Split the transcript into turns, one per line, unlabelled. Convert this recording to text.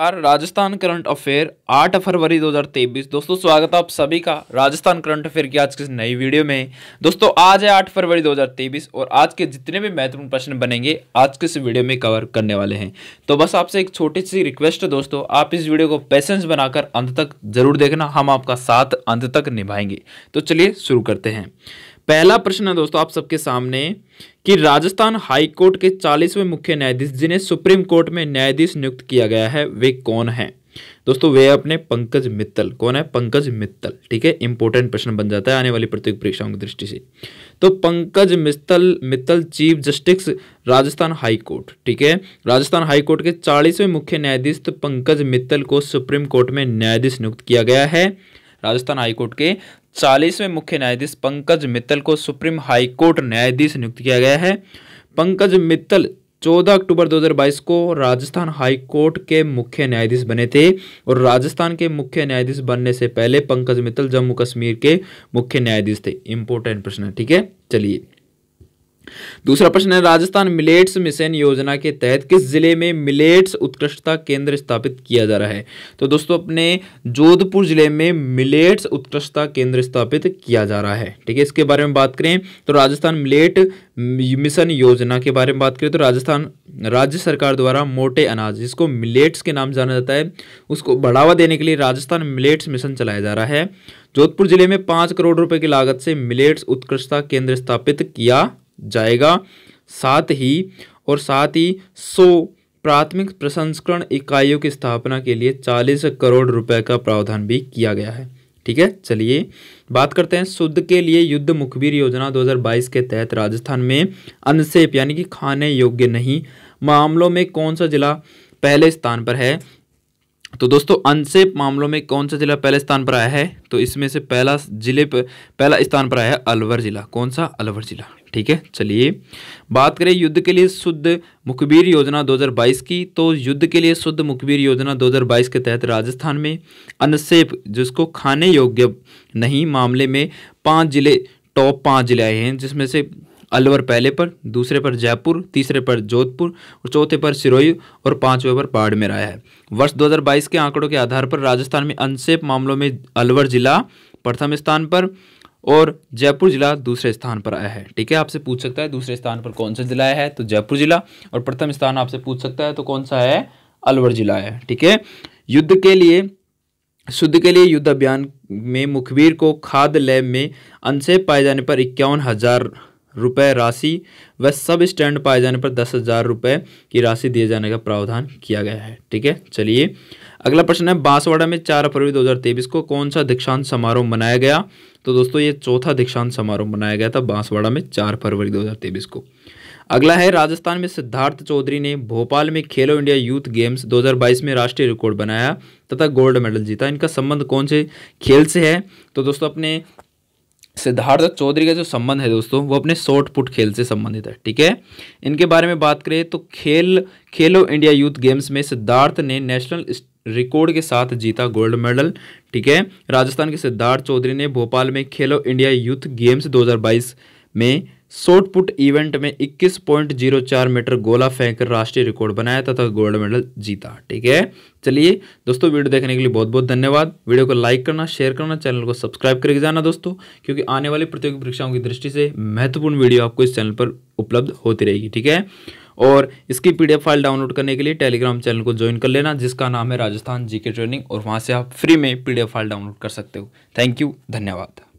are Rajasthan current affair 8 फरवरी 2023 दोस्तों स्वागत है आप सभी का राजस्थान करंट अफेयर की आज की नई वीडियो में दोस्तों आज है 8 फरवरी 2023 और आज के जितने भी महत्वपूर्ण प्रश्न बनेंगे आज के इस वीडियो में कवर करने वाले हैं तो बस आपसे एक छोटी सी रिक्वेस्ट है दोस्तों आप इस वीडियो को पैसेंस बनाकर अंत तक जरूर देखना हम आपका साथ अंत तक निभाएंगे तो चलिए शुरू करते हैं पहला प्रश्न है दोस्तों आप सबके सामने कि राजस्थान हाई कोर्ट के चालीसवें मुख्य न्यायाधीश जिन्हें सुप्रीम कोर्ट में न्यायाधीश नियुक्त किया गया है वे कौन हैं दोस्तों वे अपने पंकज मित्तल कौन है पंकज मित्तल ठीक है इंपॉर्टेंट प्रश्न बन जाता है आने वाली प्रत्येक परीक्षाओं की दृष्टि से तो Pankaj Mittal Mittal chief justice Rajasthan high court ठीक है राजस्थान हाई कोर्ट के चालीसवें मुख्य न्यायाधीश तो पंकज मित्तल को सुप्रीम कोर्ट में न्यायाधीश नियुक्त किया गया है राजस्थान हाईकोर्ट के चालीसवें मुख्य न्यायाधीश पंकज मित्तल को सुप्रीम हाईकोर्ट न्यायाधीश नियुक्त किया गया है पंकज मित्तल 14 अक्टूबर 2022 को राजस्थान हाई कोर्ट के मुख्य न्यायाधीश बने थे और राजस्थान के मुख्य न्यायाधीश बनने से पहले पंकज मित्तल जम्मू कश्मीर के मुख्य न्यायाधीश थे इंपोर्टेंट प्रश्न ठीक है चलिए दूसरा प्रश्न है राजस्थान मिलेट्स मिशन योजना के तहत किस जिले में मिलेट्स उत्कृष्टता केंद्र स्थापित किया जा रहा है तो दोस्तों अपने जोधपुर जिले में मिलेट्स उत्कृष्टता केंद्र स्थापित किया जा रहा है ठीक है इसके बारे में बात करें तो राजस्थान मिलेट मिशन योजना के बारे में बात करें तो राजस्थान राज्य सरकार द्वारा मोटे अनाज जिसको मिलेट्स के नाम जाना जाता है उसको बढ़ावा देने के लिए राजस्थान मिलेट्स मिशन चलाया जा रहा है जोधपुर जिले में पांच करोड़ रुपए की लागत से मिलेट्स उत्कृष्टता केंद्र स्थापित किया जाएगा साथ ही और साथ ही सौ प्राथमिक प्रसंस्करण इकाइयों की स्थापना के लिए चालीस करोड़ रुपए का प्रावधान भी किया गया है ठीक है चलिए बात करते हैं शुद्ध के लिए युद्ध मुखबिर योजना 2022 के तहत राजस्थान में अनसेप यानी कि खाने योग्य नहीं मामलों में कौन सा जिला पहले स्थान पर है तो दोस्तों अनसेफ मामलों में कौन सा जिला पहले स्थान पर आया है तो इसमें से पहला जिले पर पहला स्थान पर आया है अलवर जिला कौन सा अलवर जिला ठीक है चलिए बात करें युद्ध के लिए शुद्ध मुखबीर योजना 2022 की तो युद्ध के लिए शुद्ध मुखबीर योजना 2022 के तहत राजस्थान में अनसेफ जिसको खाने योग्य नहीं मामले में पाँच जिले टॉप पाँच जिले आए हैं जिसमें से अलवर पहले पर दूसरे पर जयपुर तीसरे पर जोधपुर और चौथे पर सिरोही और पांचवें पर बाड़मेर आया है वर्ष 2022 के आंकड़ों के आधार पर राजस्थान में अनसेप मामलों में अलवर जिला प्रथम स्थान पर और जयपुर जिला दूसरे स्थान पर आया है ठीक है आपसे पूछ सकता है दूसरे स्थान पर कौन सा जिला आया है तो जयपुर जिला और प्रथम स्थान आपसे पूछ सकता है तो कौन सा है अलवर जिला है ठीक है युद्ध के लिए शुद्ध के लिए युद्ध अभियान में मुखबिर को खाद लैब में अनसेप पाए जाने पर इक्यावन हजार रुपए राशि व सब स्टैंड पाए जाने पर दस हजार रुपए की राशि दिए जाने का प्रावधान किया गया है ठीक है चलिए अगला प्रश्न है बांसवाड़ा में चार फरवरी 2023 को कौन सा दीक्षांत समारोह मनाया गया तो दोस्तों ये चौथा दीक्षांत समारोह मनाया गया था बांसवाड़ा में चार फरवरी 2023 को अगला है राजस्थान में सिद्धार्थ चौधरी ने भोपाल में खेलो इंडिया यूथ गेम्स 2022 में राष्ट्रीय रिकॉर्ड बनाया तथा गोल्ड मेडल जीता इनका संबंध कौन से खेल से है तो दोस्तों अपने सिद्धार्थ चौधरी का जो संबंध है दोस्तों वो अपने शॉर्ट पुट खेल से संबंधित है ठीक है इनके बारे में बात करें तो खेल खेलो इंडिया यूथ गेम्स में सिद्धार्थ ने नेशनल रिकॉर्ड के साथ जीता गोल्ड मेडल ठीक है राजस्थान के सिद्धार्थ चौधरी ने भोपाल में खेलो इंडिया यूथ गेम्स दो में शॉर्टपुट पुट इवेंट में 21.04 मीटर गोला फेंककर राष्ट्रीय रिकॉर्ड बनाया तथा गोल्ड मेडल जीता ठीक है चलिए दोस्तों वीडियो देखने के लिए बहुत बहुत धन्यवाद वीडियो को लाइक करना शेयर करना चैनल को सब्सक्राइब करके जाना दोस्तों क्योंकि आने वाली प्रतियोगी परीक्षाओं की दृष्टि से महत्वपूर्ण वीडियो आपको इस चैनल पर उपलब्ध होती रहेगी ठीक है और इसकी पी फाइल डाउनलोड करने के लिए टेलीग्राम चैनल को ज्वाइन कर लेना जिसका नाम है राजस्थान जी ट्रेनिंग और वहाँ से आप फ्री में पी फाइल डाउनलोड कर सकते हो थैंक यू धन्यवाद